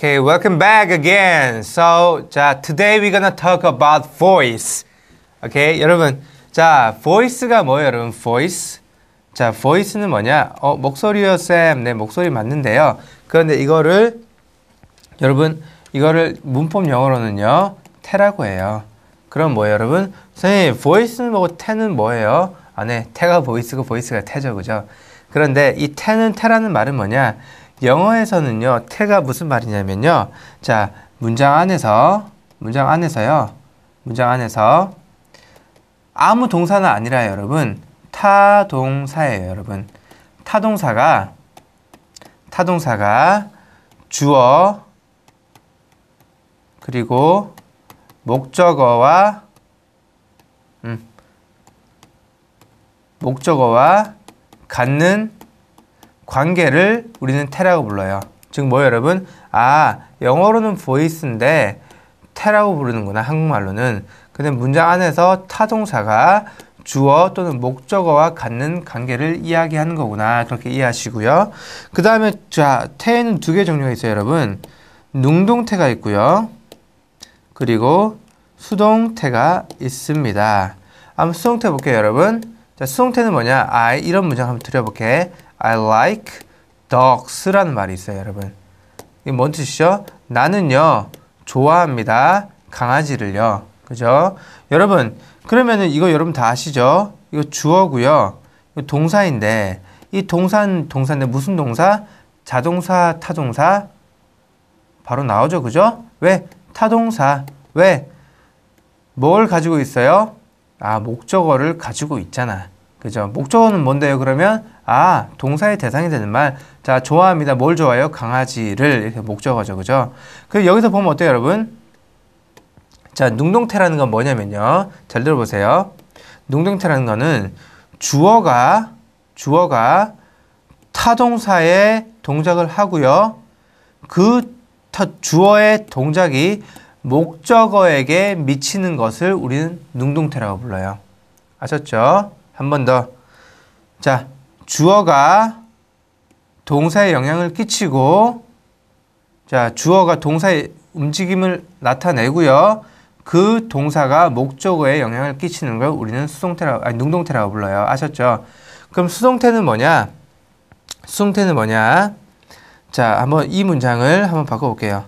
Okay, welcome back again. So, 자, today we're gonna talk about voice. Okay, 여러분. 자, voice가 뭐예요, 여러분? voice. 자, voice는 뭐냐? 어, 목소리요, 쌤. 네, 목소리 맞는데요. 그런데 이거를, 여러분, 이거를 문법 영어로는요, 태라고 해요. 그럼 뭐예요, 여러분? 선생님, voice는 뭐고 태는 뭐예요? 아, 네, 태가 voice고 voice가 태죠, 그죠? 그런데 이 태는 태라는 말은 뭐냐? 영어에서는요, 태가 무슨 말이냐면요. 자, 문장 안에서, 문장 안에서요. 문장 안에서 아무 동사는 아니라 여러분. 타동사예요, 여러분. 타동사가, 타동사가 주어, 그리고 목적어와, 음, 목적어와 갖는 관계를 우리는 태라고 불러요. 즉 뭐예요 여러분? 아 영어로는 보이스인데 태라고 부르는구나 한국말로는 근데 문장 안에서 타동사가 주어 또는 목적어와 갖는 관계를 이야기하는 거구나 그렇게 이해하시고요 그 다음에 자 태에는 두 개 종류가 있어요 여러분 능동태가 있고요 그리고 수동태가 있습니다 한번 수동태 볼게요 여러분 자 수동태는 뭐냐 아 이런 문장 한번 드려볼게 I like dogs라는 말이 있어요, 여러분. 이게 뭔 뜻이죠? 나는요, 좋아합니다. 강아지를요. 그죠? 여러분, 그러면은 이거 여러분 다 아시죠? 이거 주어고요. 이거 동사인데 이 동사는 동사인데 무슨 동사? 자동사, 타동사 바로 나오죠. 그죠? 왜? 타동사. 왜? 뭘 가지고 있어요? 아, 목적어를 가지고 있잖아. 그죠? 목적어는 뭔데요, 그러면? 아, 동사의 대상이 되는 말. 자, 좋아합니다. 뭘 좋아해요? 강아지를. 이렇게 목적어죠. 그죠? 그 여기서 보면 어때요, 여러분? 자, 능동태라는 건 뭐냐면요. 잘 들어보세요. 능동태라는 거는 주어가, 주어가 타동사의 동작을 하고요. 그 주어의 동작이 목적어에게 미치는 것을 우리는 능동태라고 불러요. 아셨죠? 한 번 더. 자, 주어가 동사에 영향을 끼치고 자 주어가 동사의 움직임을 나타내고요. 그 동사가 목적어에 영향을 끼치는 걸 우리는 수동태라고 아니 능동태라고 불러요. 아셨죠? 그럼 수동태는 뭐냐? 수동태는 뭐냐? 자, 한번 이 문장을 한번 바꿔 볼게요.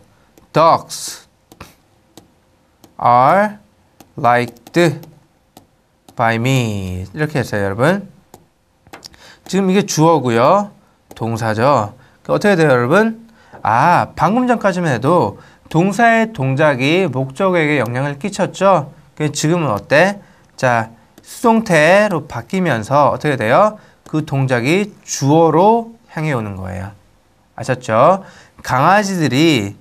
Dogs are liked by me. 이렇게 했어요, 여러분. 지금 이게 주어고요. 동사죠. 어떻게 돼요, 여러분? 아, 방금 전까지만 해도 동사의 동작이 목적에게 영향을 끼쳤죠. 지금은 어때? 자, 수동태로 바뀌면서 어떻게 돼요? 그 동작이 주어로 향해 오는 거예요. 아셨죠? 강아지들이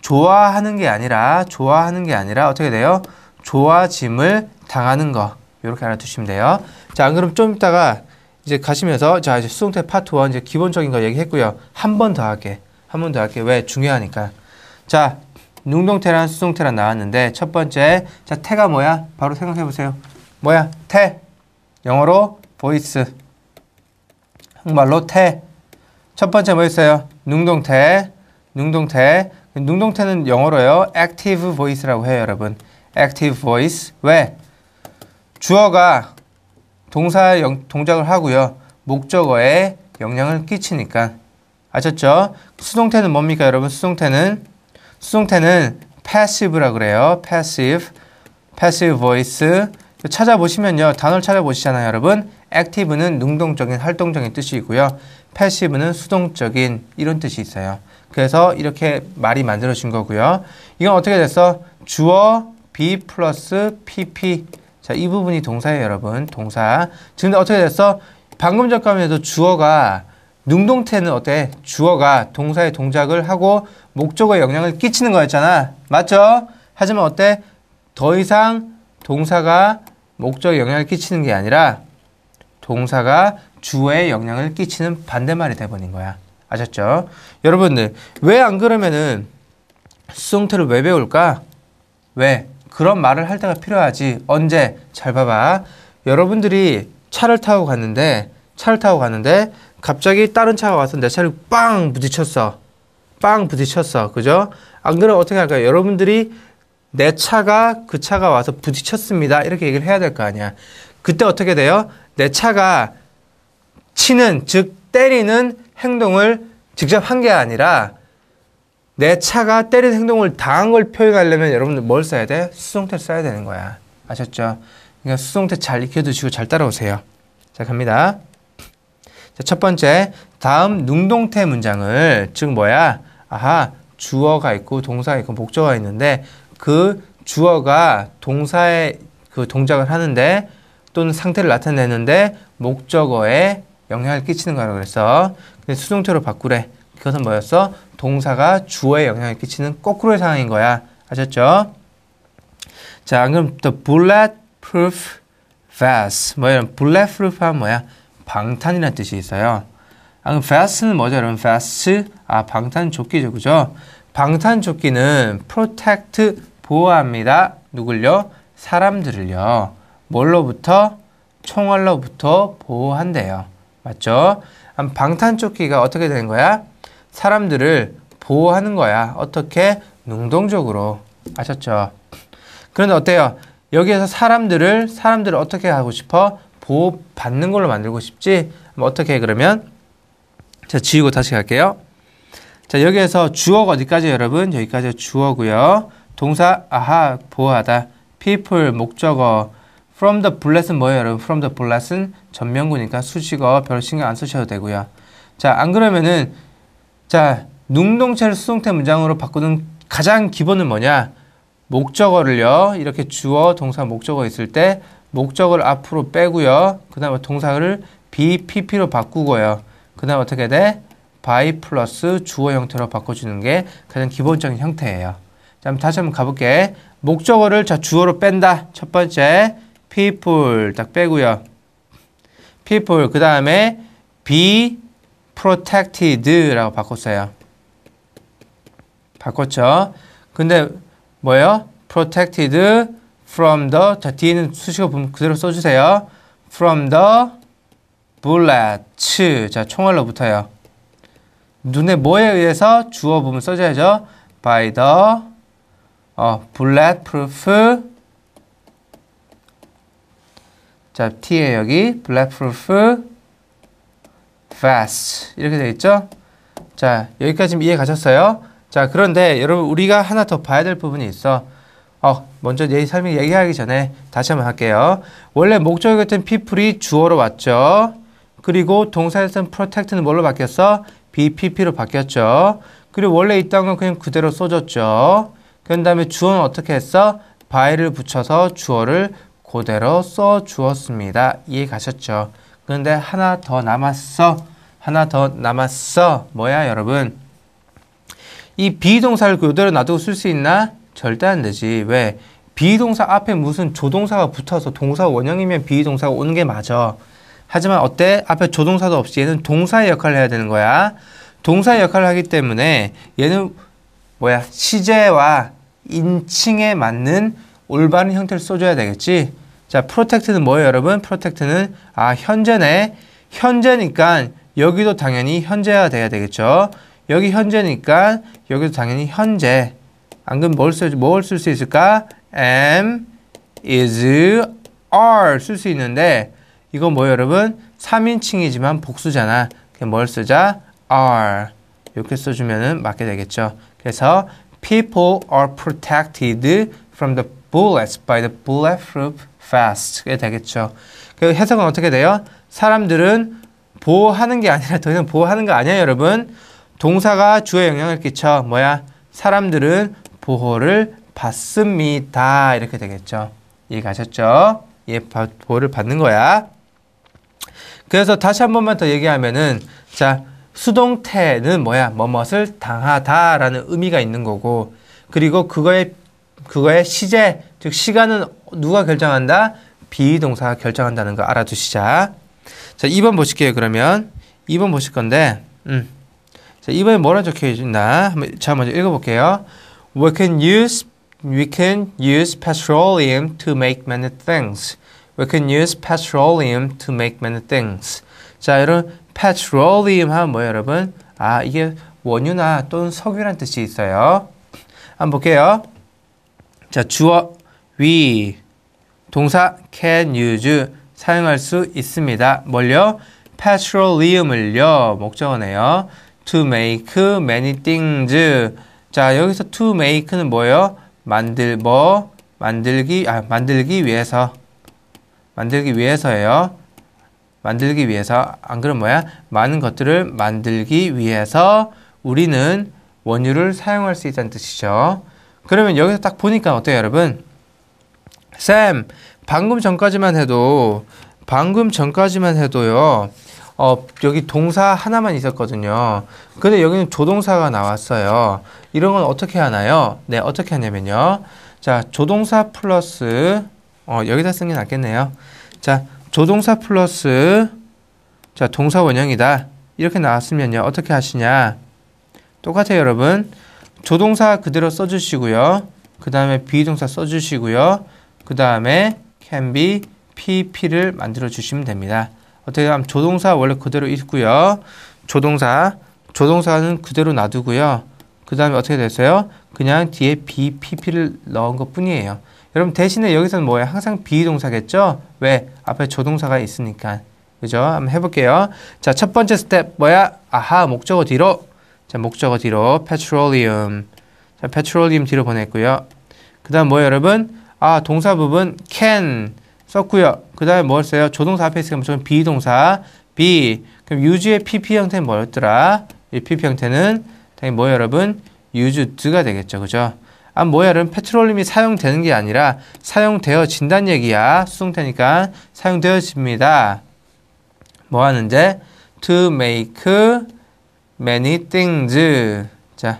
좋아하는 게 아니라 좋아하는 게 아니라 어떻게 돼요? 좋아짐을 당하는 거 이렇게 알아두시면 돼요. 자, 그럼 좀 이따가 이제 가시면서 자 이제 수동태 파트 1 이제 기본적인 거 얘기했고요. 한 번 더 할게. 한 번 더 할게. 왜 중요하니까. 자 능동태랑 수동태랑 나왔는데 첫 번째 자 태가 뭐야? 바로 생각해 보세요. 뭐야? 태 영어로 보이스 한국말로 태. 첫 번째 뭐였어요? 능동태. 능동태. 능동태는 영어로요. active voice라고 해요, 여러분. active voice. 왜? 주어가 동사 영, 동작을 하고요. 목적어에 영향을 끼치니까. 아셨죠? 수동태는 뭡니까, 여러분? 수동태는 수동태는 패시브라 그래요. 패시브. s i v e p a 찾아보시면요. 단어를 찾아보시잖아요, 여러분. 액티브는 능동적인, 활동적인 뜻이 있고요. 패시브는 수동적인 이런 뜻이 있어요. 그래서 이렇게 말이 만들어진 거고요. 이건 어떻게 됐어? 주어 be 플러스 pp 자, 이 부분이 동사예요, 여러분. 동사. 지금 어떻게 됐어? 방금 전까지도 주어가 능동태는 어때? 주어가 동사의 동작을 하고 목적어에 영향을 끼치는 거였잖아. 맞죠? 하지만 어때? 더 이상 동사가 목적에 영향을 끼치는 게 아니라 동사가 주어에 영향을 끼치는 반대말이 돼버린 거야. 아셨죠? 여러분들, 왜 안 그러면은 수동태를 왜 배울까? 왜? 그런 말을 할 때가 필요하지. 언제? 잘 봐봐. 여러분들이 차를 타고 갔는데 차를 타고 갔는데 갑자기 다른 차가 와서 내 차를 빵 부딪혔어. 빵 부딪혔어. 그죠? 안 그러면 어떻게 할까요? 여러분들이 내 차가 그 차가 와서 부딪혔습니다. 이렇게 얘기를 해야 될 거 아니야. 그때 어떻게 돼요? 내 차가 치는 즉 때리는 행동을 직접 한 게 아니라 내 차가 때린 행동을 당한 걸 표현하려면 여러분들 뭘 써야 돼? 수동태를 써야 되는 거야. 아셨죠? 그러니까 수동태 잘 익혀두시고 잘 따라오세요. 자, 갑니다. 자, 첫 번째. 다음 능동태 문장을, 즉 뭐야? 아하, 주어가 있고 동사가 있고 목적어가 있는데 그 주어가 동사의 그 동작을 하는데 또는 상태를 나타내는데 목적어에 영향을 끼치는 거라고 그래서 수동태로 바꾸래. 그것은 뭐였어? 동사가 주어에 영향을 끼치는 거꾸로의 상황인 거야. 아셨죠? 자, 그럼 또 bulletproof vest. 뭐 이런 bulletproof 하면 뭐야? 방탄이라는 뜻이 있어요. 아, 그럼 vest는 뭐죠, 여러분? vest. 아, 방탄조끼죠, 그죠? 방탄조끼는 protect, 보호합니다. 누굴요? 사람들을요. 뭘로부터? 총알로부터 보호한대요. 맞죠? 방탄조끼가 어떻게 되는 거야? 사람들을 보호하는 거야. 어떻게? 능동적으로. 아셨죠? 그런데 어때요? 여기에서 사람들을, 사람들을 어떻게 하고 싶어? 보호받는 걸로 만들고 싶지? 뭐 어떻게 그러면? 자, 지우고 다시 갈게요. 자, 여기에서 주어가 어디까지 여러분? 여기까지 주어고요. 동사, 아하, 보호하다. people, 목적어. from the bless은 뭐예요 여러분? from the bless은 전명구니까 수식어 별로 신경 안 쓰셔도 되고요. 자, 안 그러면은 자, 능동체를 수동태 문장으로 바꾸는 가장 기본은 뭐냐? 목적어를요. 이렇게 주어, 동사, 목적어 있을 때 목적어를 앞으로 빼고요. 그 다음에 동사를 BPP로 바꾸고요. 그 다음에 어떻게 돼? by 플러스 주어 형태로 바꿔주는 게 가장 기본적인 형태예요. 자, 다시 한번 가볼게. 목적어를 자 주어로 뺀다. 첫 번째 people 딱 빼고요. people 그 다음에 be protected라고 바꿨어요. 바꿨죠. 근데 뭐예요? protected from the 자 뒤에는 수식어 그대로 써주세요. from the bullets 자 총알로 붙어요. 눈에 뭐에 의해서 주어 부분 써줘야죠. by the 어, bulletproof 자, T에 여기 bulletproof fast 이렇게 되어 있죠. 자 여기까지 이해 가셨어요? 자 그런데 여러분 우리가 하나 더 봐야 될 부분이 있어. 어, 먼저 얘 설명 얘기하기 전에 다시 한번 할게요. 원래 목적이었던 people이 주어로 왔죠. 그리고 동사였던 protect는 뭘로 바뀌었어? BPP로 바뀌었죠. 그리고 원래 있던 건 그냥 그대로 써졌죠그런 다음에 주어는 어떻게 했어? by를 붙여서 주어를 그대로 써주었습니다. 이해 가셨죠? 그런데 하나 더 남았어. 하나 더 남았어. 뭐야, 여러분? 이 비동사를 그대로 놔두고 쓸 수 있나? 절대 안 되지. 왜? 비동사 앞에 무슨 조동사가 붙어서 동사 원형이면 비동사가 오는 게 맞아. 하지만 어때? 앞에 조동사도 없이 얘는 동사의 역할을 해야 되는 거야. 동사의 역할을 하기 때문에 얘는 뭐야? 시제와 인칭에 맞는 올바른 형태를 써줘야 되겠지. 자, 프로텍트는 뭐예요, 여러분? 프로텍트는 아, 현재네. 현재니까 여기도 당연히 현재화 돼야 되겠죠. 여기 현재니까 여기도 당연히 현재. 안 뭐 그럼 뭘쓸 수 있을까? am, is, are 쓸 수 있는데 이건 뭐예요 여러분? 3인칭이지만 복수잖아. 뭘 쓰자? are 이렇게 써주면 맞게 되겠죠. 그래서 people are protected from the bullets by the bulletproof vest가 되겠죠. 그 해석은 어떻게 돼요? 사람들은 보호하는 게 아니라 더 이상 보호하는 거 아니야 여러분 동사가 주어 영향을 끼쳐 뭐야 사람들은 보호를 받습니다 이렇게 되겠죠 이해가셨죠? 얘 예, 보호를 받는 거야 그래서 다시 한 번만 더 얘기하면은 자 수동태는 뭐야 뭐뭇을 당하다라는 의미가 있는 거고 그리고 그거의 그거의 시제 즉 시간은 누가 결정한다 비동사가 결정한다는 거 알아두시자. 자, 2번 보실게요, 그러면. 2번 보실 건데, 음. 자, 2번에 뭐라 적혀 있나? 자, 먼저 읽어볼게요. We can use, we can use petroleum to make many things. We can use petroleum to make many things. 자, 여러분, petroleum 하면 뭐예요, 여러분? 아, 이게 원유나 또는 석유란 뜻이 있어요. 한번 볼게요. 자, 주어, we, 동사, can use, 사용할 수 있습니다. 뭘요? petroleum을요. 목적어네요. to make many things. 자, 여기서 to make는 뭐예요? 만들 뭐 만들기 아 만들기 위해서 만들기 위해서예요. 만들기 위해서 안 그럼 뭐야? 많은 것들을 만들기 위해서 우리는 원유를 사용할 수 있다는 뜻이죠. 그러면 여기서 딱 보니까 어때요, 여러분? 쌤, 방금 전까지만 해도 방금 전까지만 해도요. 어, 여기 동사 하나만 있었거든요. 근데 여기는 조동사가 나왔어요. 이런 건 어떻게 하나요? 네, 어떻게 하냐면요. 자, 조동사 플러스 어, 여기다 쓰는 게 낫겠네요. 자, 조동사 플러스 자, 동사 원형이다. 이렇게 나왔으면요. 어떻게 하시냐? 똑같아요, 여러분. 조동사 그대로 써 주시고요. 그다음에 비동사 써 주시고요. 그다음에 can be pp를 만들어 주시면 됩니다. 어떻게 하면 조동사 원래 그대로 있고요. 조동사, 조동사는 그대로 놔두고요. 그 다음에 어떻게 됐어요? 그냥 뒤에 b pp를 넣은 것 뿐이에요. 여러분 대신에 여기서는 뭐예요? 항상 비동사겠죠? 왜? 앞에 조동사가 있으니까. 그죠? 한번 해볼게요. 자, 첫 번째 스텝 뭐야? 아하, 목적어 뒤로. 자, 목적어 뒤로. petroleum. 자, petroleum 뒤로 보냈고요. 그 다음 뭐예요, 여러분? 아, 동사 부분 can 썼고요. 그 다음에 뭐뭘어요 조동사 앞에 있으니까 무조건 비동사 be. 그럼 use의 pp 형태는 뭐였더라? 이 pp 형태는 당연히 뭐 여러분? use d 가 되겠죠. 그죠? 아, 뭐야, 여러분? 페트롤림이 사용되는 게 아니라 사용되어진다는 얘기야. 수동태니까 사용되어집니다. 뭐 하는데? to make many things. 자,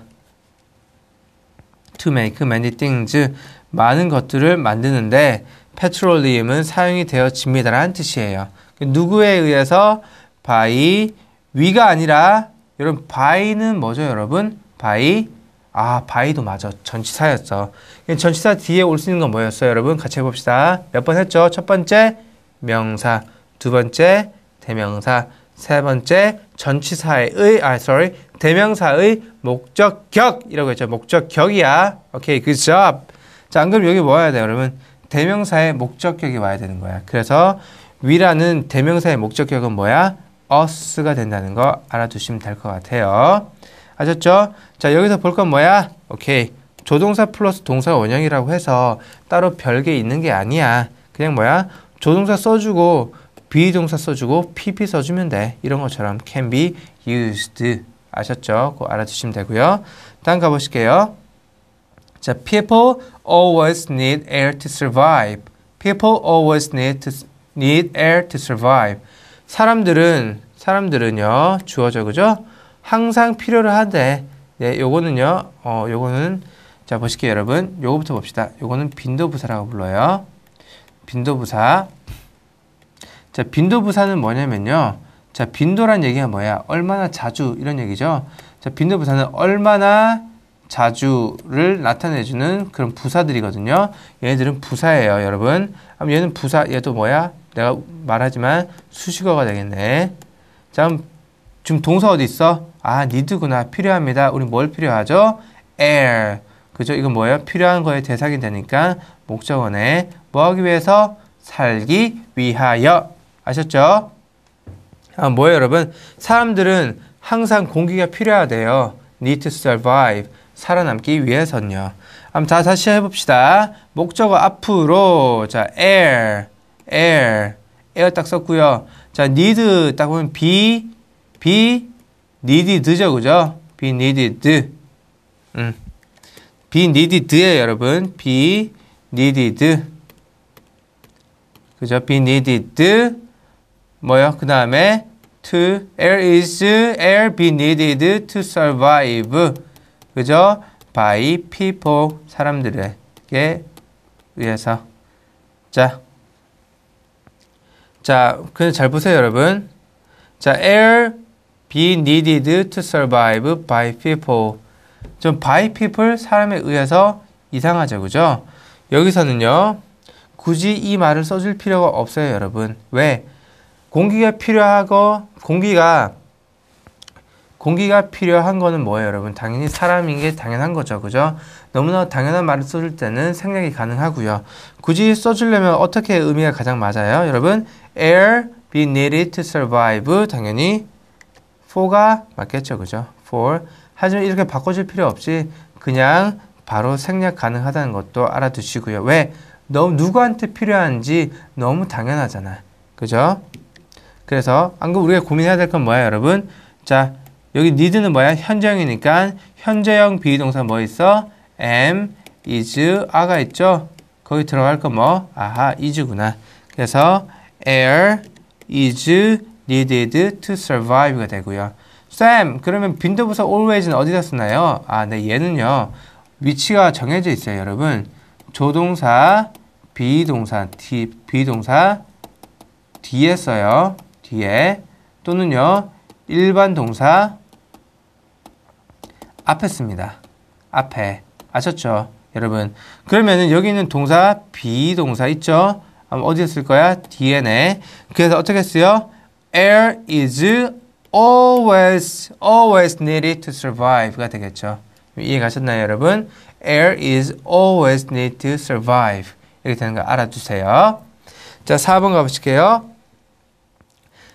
to make many things. 많은 것들을 만드는데 페트롤리움은 사용이 되어집니다라는 뜻이에요. 누구에 의해서 by 위가 아니라 여러분 by는 뭐죠, 여러분? by 아, 바이도 맞아. 전치사였어 전치사 뒤에 올 수 있는 건 뭐였어요, 여러분? 같이 해봅시다. 몇 번 했죠? 첫 번째, 명사. 두 번째, 대명사. 세 번째, 전치사의, 아, sorry, 대명사의 목적격이라고 했죠. 목적격이야. 오케이, okay, good job. 자, 안 그럼 여기 뭐 와야 돼요? 여러분, 대명사의 목적격이 와야 되는 거야. 그래서 위라는 대명사의 목적격은 뭐야? us가 된다는 거 알아두시면 될 것 같아요. 아셨죠? 자, 여기서 볼 건 뭐야? 오케이. 조동사 플러스 동사 원형이라고 해서 따로 별개 있는 게 아니야. 그냥 뭐야? 조동사 써주고 비동사 써주고 PP 써주면 돼. 이런 것처럼 can be used. 아셨죠? 꼭 알아두시면 되고요. 다음 가보실게요. 자, people always need air to survive. People always need to need air to survive. 사람들은 사람들은요 주어져 그죠? 항상 필요를 하되 네, 요거는요 어 요거는 자 보실게요 여러분 요거부터 봅시다. 요거는 빈도부사라고 불러요. 빈도부사. 자 빈도부사는 뭐냐면요. 자 빈도란 얘기가 뭐야? 얼마나 자주 이런 얘기죠. 자 빈도부사는 얼마나 자주를 나타내주는 그런 부사들이거든요. 얘네들은 부사예요, 여러분. 그럼 얘는 부사, 얘도 뭐야? 내가 말하지만 수식어가 되겠네. 자, 그럼 지금 동사 어디 있어? 아, need구나. 필요합니다. 우리 뭘 필요하죠? air. 그죠? 이건 뭐예요? 필요한 거에 대상이 되니까 목적어네. 뭐 하기 위해서? 살기 위하여. 아셨죠? 아, 뭐예요, 여러분? 사람들은 항상 공기가 필요하대요. need to survive. 살아남기 위해선요. 한번 다 다시 해봅시다. 목적어 앞으로 자 air, air, air 딱 썼고요. 자 need 딱 보면 be, be needed죠, 그죠? be needed. 음. be needed예요, 여러분. be needed. 그죠? be needed. 뭐요? 그 다음에 to air is air be needed to survive. 그죠? by people 사람들에게 의해서 자, 자, 그잘 보세요 여러분. 자, air be needed to survive by people. 좀 by people 사람에 의해서 이상하죠, 그죠? 여기서는요, 굳이 이 말을 써줄 필요가 없어요, 여러분. 왜? 공기가 필요하고 공기가 공기가 필요한 거는 뭐예요, 여러분? 당연히 사람인 게 당연한 거죠, 그죠? 너무나 당연한 말을 써줄 때는 생략이 가능하고요. 굳이 써주려면 어떻게 의미가 가장 맞아요, 여러분? Air be needed to survive 당연히 for가 맞겠죠, 그죠? for 하지만 이렇게 바꿔줄 필요 없이 그냥 바로 생략 가능하다는 것도 알아두시고요. 왜? 너무 누구한테 필요한지 너무 당연하잖아, 그죠? 그래서 방금 우리가 고민해야 될 건 뭐야, 여러분? 자, 여기 need는 뭐야? 현재형이니까 현재형 비동사 뭐 있어? am, is, are가 있죠? 거기 들어갈 거 뭐? 아하, is구나. 그래서 air, is, needed to survive가 되고요. Sam, 그러면 빈도부사 always는 어디다 쓰나요? 아, 네, 얘는요. 위치가 정해져 있어요, 여러분. 조동사, 비동사, 디, 비동사 뒤에 써요. 뒤에 또는요. 일반 동사 앞에 씁니다. 앞에. 아셨죠? 여러분. 그러면은 여기 있는 동사, 비동사 있죠? 어디에 쓸 거야? 뒤에네. 그래서 어떻게 쓰요? Air is always, always needed to survive가 되겠죠. 이해가셨나요, 여러분? Air is always needed to survive. 이렇게 되는 거 알아주세요. 자, 4번 가보실게요.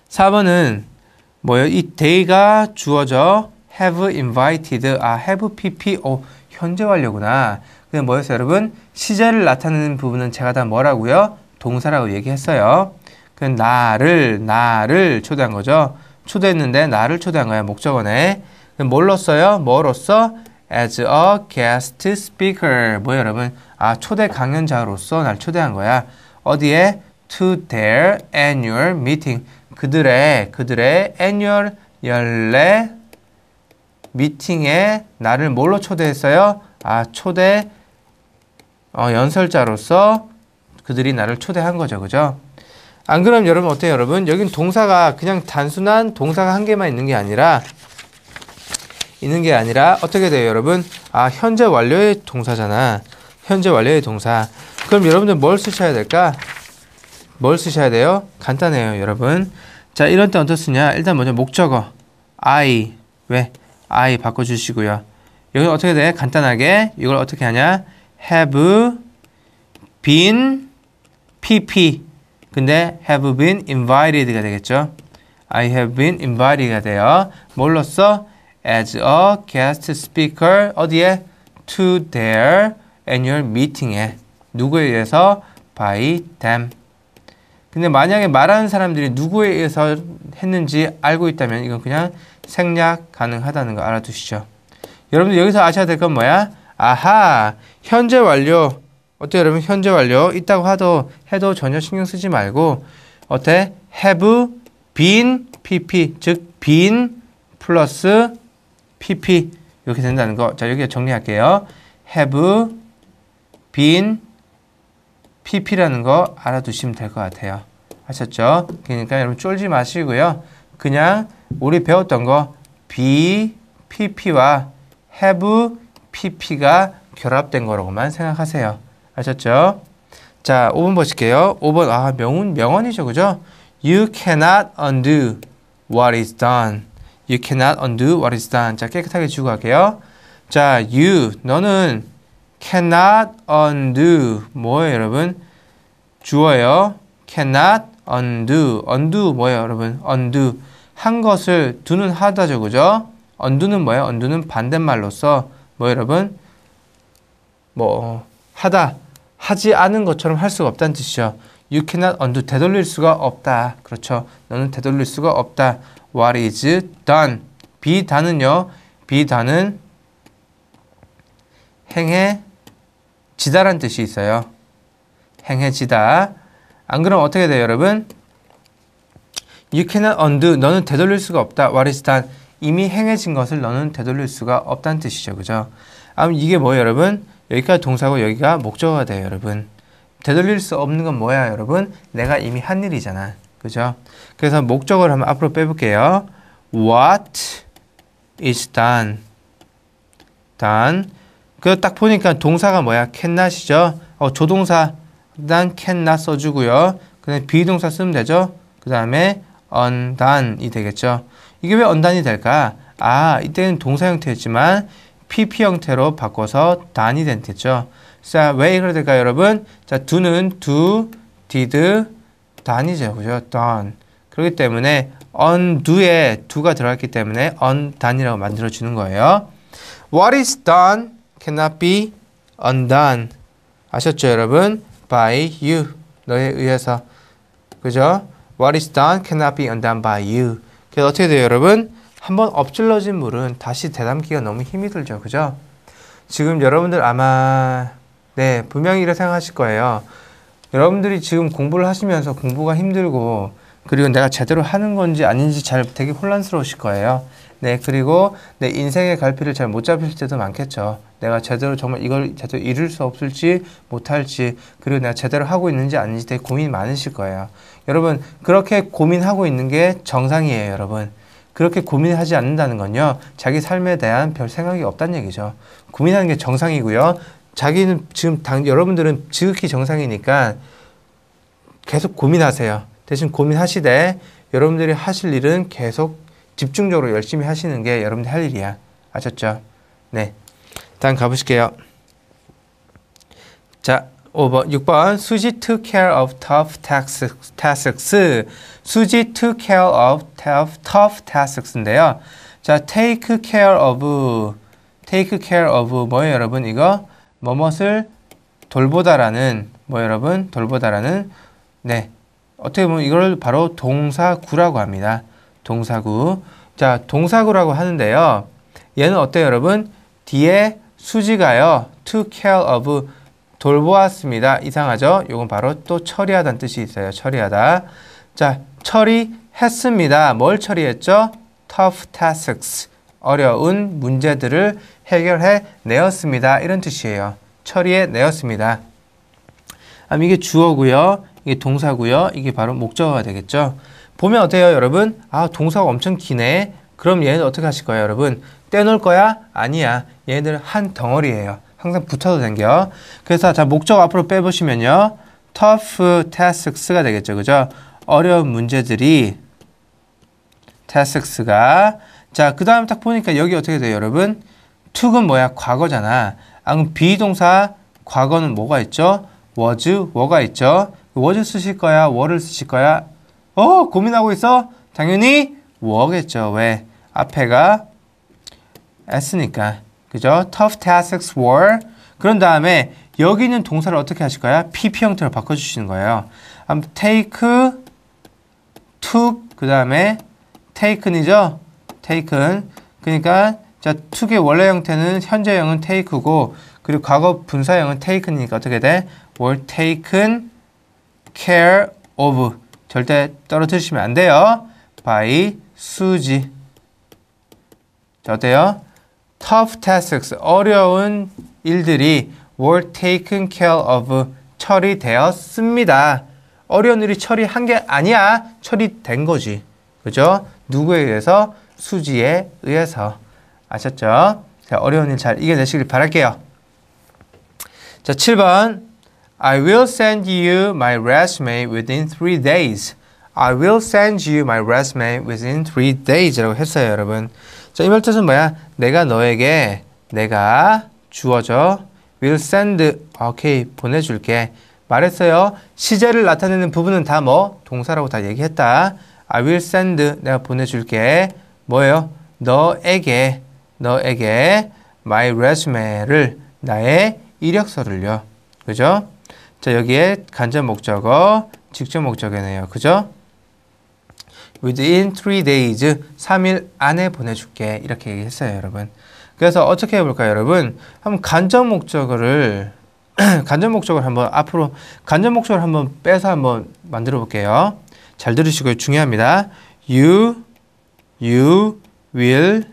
4번은 뭐요이 day가 주어져 have invited, 아, have pp, 어, 현재 완료구나. 근데 뭐였어요, 여러분? 시제를 나타내는 부분은 제가 다 뭐라고요? 동사라고 얘기했어요. 그 나를, 나를 초대한 거죠. 초대했는데 나를 초대한 거야, 목적어네. 뭘로 써요? 뭐로써? as a guest speaker. 뭐 여러분? 아, 초대 강연자로서 날 초대한 거야. 어디에? to their annual meeting. 그들의, 그들의 annual 연례 미팅에 나를 뭘로 초대했어요? 아, 초대 어, 연설자로서 그들이 나를 초대한 거죠. 그죠? 안 그럼 여러분 어때요, 여러분? 여긴 동사가 그냥 단순한 동사가 한 개만 있는 게 아니라 있는 게 아니라 어떻게 돼요, 여러분? 아, 현재 완료의 동사잖아. 현재 완료의 동사. 그럼 여러분들 뭘 쓰셔야 될까? 뭘 쓰셔야 돼요? 간단해요, 여러분. 자, 이런 때어떻습 쓰냐? 일단 먼저 목적어. I. 왜? I 바꿔주시고요. 여기 어떻게 돼? 간단하게 이걸 어떻게 하냐? have been pp 근데 have been invited가 되겠죠? I have been invited가 돼요. 뭘로써? as a guest speaker 어디에? to their annual meeting에 누구에 의해서? by them 근데 만약에 말하는 사람들이 누구에 의해서 했는지 알고 있다면 이건 그냥 생략 가능하다는 거 알아두시죠. 여러분들 여기서 아셔야 될 건 뭐야? 아하 현재 완료 어때 여러분 현재 완료 있다고 하도 해도 전혀 신경 쓰지 말고 어때 have been pp 즉 been 플러스 pp 이렇게 된다는 거. 자 여기 정리할게요. have been pp라는 거 알아두시면 될 것 같아요. 하셨죠 그러니까 여러분 쫄지 마시고요. 그냥 우리 배웠던 거 be pp와 have pp가 결합된 거라고만 생각하세요. 아셨죠? 자, 5번 보실게요. 5번 아, 명운 명언이죠. 그죠? You cannot undo what is done. You cannot undo what is done. 자, 깨끗하게 지우고 갈게요. 자, you 너는 cannot undo 뭐예요, 여러분? 주어예요. cannot undo. undo 뭐예요, 여러분? undo. 한 것을 두는 하다죠. 그죠? 언두는 뭐예요? 언두는 반대말로서 뭐 여러분 뭐 하다 하지 않은 것처럼 할 수가 없다는 뜻이죠. You cannot undo 되돌릴 수가 없다. 그렇죠. 너는 되돌릴 수가 없다. What is done? 비단은요. 비단은 행해지다란 뜻이 있어요. 행해지다. 안 그럼 어떻게 돼요, 여러분? You cannot undo. 너는 되돌릴 수가 없다. What is done. 이미 행해진 것을 너는 되돌릴 수가 없다는 뜻이죠. 그죠? 아 이게 뭐예요, 여러분? 여기가 동사고 여기가 목적어가 돼요, 여러분. 되돌릴 수 없는 건 뭐야, 여러분? 내가 이미 한 일이잖아. 그죠? 그래서 목적어를 한번 앞으로 빼볼게요. What is done? done. 그 딱 보니까 동사가 뭐야? cannot이죠. 어, 조동사 난 cannot 써주고요. 그다음 비동사 쓰면 되죠. 그 다음에 언단이 되겠죠. 이게 왜 언단이 될까? 아, 이때는 동사 형태였지만 PP 형태로 바꿔서 단이 됐겠죠. 자, 왜 그래 될까 여러분? 자, do는 do, did, 단이죠. 그죠? done. 그렇기 때문에 undo에 do가 들어갔기 때문에 undone이라고 만들어주는 거예요. What is done cannot be undone. 아셨죠, 여러분? By you. 너에 의해서. 그죠? What is done cannot be undone by you. 그래서 어떻게 돼요, 여러분? 한번 엎질러진 물은 다시 대담기가 너무 힘이 들죠, 그죠? 지금 여러분들 아마 네 분명히 이렇게 생각하실 거예요. 여러분들이 지금 공부를 하시면서 공부가 힘들고 그리고 내가 제대로 하는 건지 아닌지 잘 되게 혼란스러우실 거예요. 네, 그리고 내 인생의 갈피를 잘 못 잡힐 때도 많겠죠. 내가 제대로 정말 이걸 제대로 이룰 수 없을지 못할지 그리고 내가 제대로 하고 있는지 아닌지 되게 고민이 많으실 거예요. 여러분 그렇게 고민하고 있는 게 정상이에요, 여러분. 그렇게 고민하지 않는다는 건요. 자기 삶에 대한 별 생각이 없다는 얘기죠. 고민하는 게 정상이고요. 자기는 지금 당 여러분들은 지극히 정상이니까 계속 고민하세요. 대신 고민하시되 여러분들이 하실 일은 계속 집중적으로 열심히 하시는 게 여러분들 할 일이야. 아셨죠? 네. 다음 가보실게요. 자, 5번, 6번. 수지 took care of tough tasks. tasks. 수지 took care of tough, tough tasks인데요. 자, take care of. take care of. 뭐예요, 여러분? 이거? 뭐뭇을 돌보다라는, 뭐 여러분? 돌보다라는, 네. 어떻게 보면 이걸 바로 동사구라고 합니다. 동사구. 자, 동사구라고 하는데요. 얘는 어때요, 여러분? 뒤에 수지가요. to care of 돌보았습니다. 이상하죠? 요건 바로 또 처리하다는 뜻이 있어요. 처리하다. 자, 처리했습니다. 뭘 처리했죠? tough tasks. 어려운 문제들을 해결해 내었습니다. 이런 뜻이에요. 처리해 내었습니다. 아, 이게 주어고요. 이게 동사고요. 이게 바로 목적어가 되겠죠. 보면 어때요, 여러분? 아, 동사가 엄청 기네. 그럼 얘는 어떻게 하실 거예요, 여러분? 떼놓을 거야? 아니야. 얘들 한 덩어리예요. 항상 붙어도된겨 그래서 자, 목적 앞으로 빼보시면요. tough tasks가 되겠죠. 그죠? 어려운 문제들이 tasks가 자, 그 다음 딱 보니까 여기 어떻게 돼요, 여러분? to는 뭐야? 과거잖아. 아, 비동사 과거는 뭐가 있죠? was, w 가 있죠. was 쓰실 거야? were를 쓰실 거야? 어 고민하고 있어? 당연히 워겠죠. 왜? 앞에가 S니까. 그죠? Tough tasks were. 그런 다음에 여기 있는 동사를 어떻게 하실 거야? PP 형태로 바꿔주시는 거예요. take, took, 그 다음에 taken이죠? taken. 그러니까 자 took의 원래 형태는 현재형은 take고 그리고 과거 분사형은 taken이니까 어떻게 돼? were taken care of. 절대 떨어뜨리시면 안 돼요. 바이 수지. 자, 어때요? tough tasks, 어려운 일들이 were taken care of, 처리되었습니다. 어려운 일이 처리한 게 아니야. 처리된 거지. 그죠? 누구에 의해서? 수지에 의해서. 아셨죠? 자, 어려운 일 잘 이겨내시길 바랄게요. 자, 7번. I will send you my resume within three days. I will send you my resume within three days라고 했어요, 여러분. 자, 이말 뜻은 뭐야? 내가 너에게 내가 주어져 will send 오케이 보내줄게 말했어요. 시제를 나타내는 부분은 다뭐 동사라고 다 얘기했다. I will send 내가 보내줄게 뭐예요? 너에게 너에게 my resume를 나의 이력서를요. 그죠? 자, 여기에 간접 목적어, 직접 목적이네요. 그죠? within t days, 3일 안에 보내줄게. 이렇게 얘기했어요, 여러분. 그래서 어떻게 해볼까요, 여러분? 한번 간접 목적어를, 간접 목적을 한번 앞으로, 간접 목적을 한번 빼서 한번 만들어 볼게요. 잘 들으시고요. 중요합니다. you, you will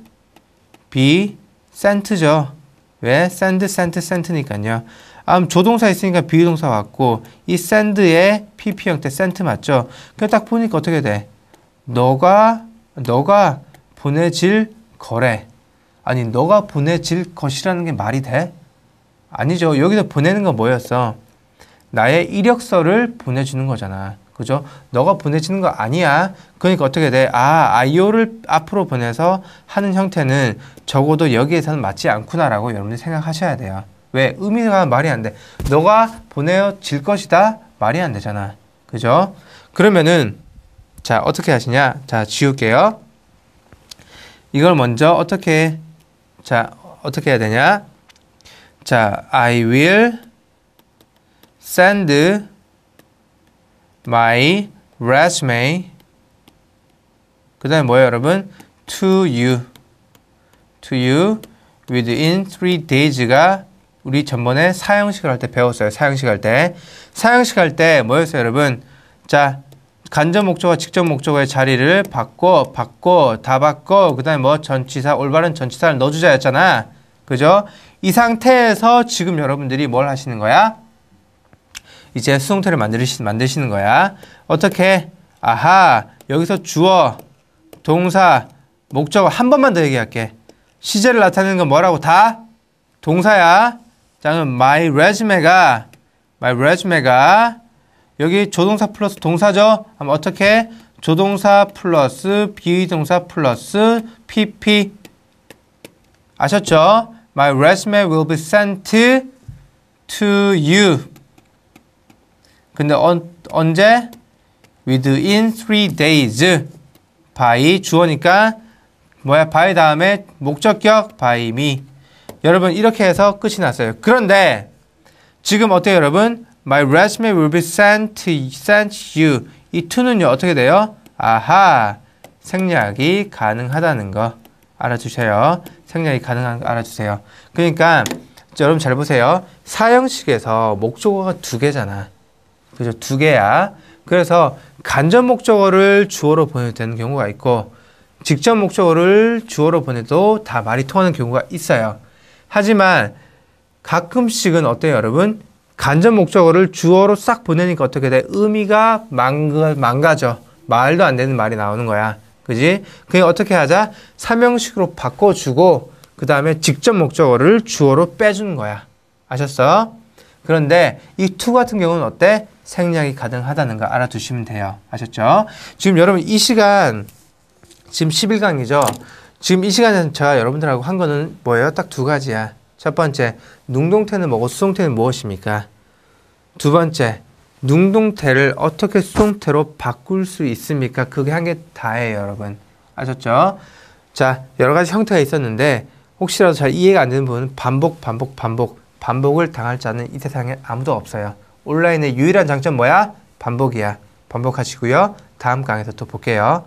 be sent죠. 왜? 샌드, 센트, 센트니까요 아, 조동사 있으니까 비동사 왔고 이 s e 의 pp 형태 s e 맞죠? 그럼 딱 보니까 어떻게 돼? 너가 너가 보내질 거래. 아니 너가 보내질 것이라는 게 말이 돼? 아니죠. 여기서 보내는 건 뭐였어? 나의 이력서를 보내주는 거잖아. 그죠? 너가 보내지는 거 아니야. 그러니까 어떻게 돼? 아, IO를 앞으로 보내서 하는 형태는 적어도 여기에서는 맞지 않구나라고 여러분이 생각하셔야 돼요. 왜? 의미가 말이 안 돼. 너가 보내질 것이다? 말이 안 되잖아. 그죠? 그러면은, 자, 어떻게 하시냐? 자, 지울게요. 이걸 먼저 어떻게, 자, 어떻게 해야 되냐? 자, I will send my resume. 그 다음에 뭐예요, 여러분? to you. to you within three days가 우리 전번에 사형식을 할 때 배웠어요. 사형식 할 때. 사형식 할 때 뭐였어요, 여러분? 자, 간접 목적어, 직접 목적의 자리를 바꿔, 바꿔, 다 바꿔, 그 다음에 뭐 전치사, 올바른 전치사를 넣어주자 했잖아. 그죠? 이 상태에서 지금 여러분들이 뭘 하시는 거야? 이제 수동태를 만드시, 만드시는 거야. 어떻게? 아하, 여기서 주어, 동사, 목적어 한 번만 더 얘기할게. 시제를 나타내는 건 뭐라고? 다 동사야. 자, 그럼 my resume가, my resume가, 여기 조동사 플러스 동사죠? 그럼 어떻게? 조동사 플러스 비동사 플러스 PP. 아셨죠? My resume will be sent to you. 근데 o 언제? within t h r days by 주어니까 뭐야 by 다음에 목적격 by me 여러분 이렇게 해서 끝이 났어요 그런데 지금 어때요 여러분? My resume will be sent, sent you 이 to는요 어떻게 돼요? 아하 생략이 가능하다는 거 알아주세요 생략이 가능한 거 알아주세요 그러니까 여러분 잘 보세요 사형식에서 목적어가 두 개잖아 그죠? 두 개야. 그래서 간접 목적어를 주어로 보내도 되는 경우가 있고 직접 목적어를 주어로 보내도 다 말이 통하는 경우가 있어요. 하지만 가끔씩은 어때요, 여러분? 간접 목적어를 주어로 싹 보내니까 어떻게 돼? 의미가 망가, 망가져. 말도 안 되는 말이 나오는 거야. 그지? 그냥 어떻게 하자? 삼형식으로 바꿔주고, 그 다음에 직접 목적어를 주어로 빼주는 거야. 아셨어? 그런데 이 to 같은 경우는 어때? 생략이 가능하다는 거 알아두시면 돼요. 아셨죠? 지금 여러분 이 시간 지금 11강이죠. 지금 이 시간에 제가 여러분들하고 한 거는 뭐예요? 딱 두 가지야. 첫 번째, 능동태는 뭐고 수동태는 무엇입니까? 두 번째, 능동태를 어떻게 수동태로 바꿀 수 있습니까? 그게 한 게 다예요, 여러분. 아셨죠? 자, 여러 가지 형태가 있었는데 혹시라도 잘 이해가 안 되는 분은 반복, 반복, 반복, 반복을 당할 자는 이 세상에 아무도 없어요. 온라인의 유일한 장점 뭐야? 반복이야. 반복하시고요. 다음 강에서 또 볼게요.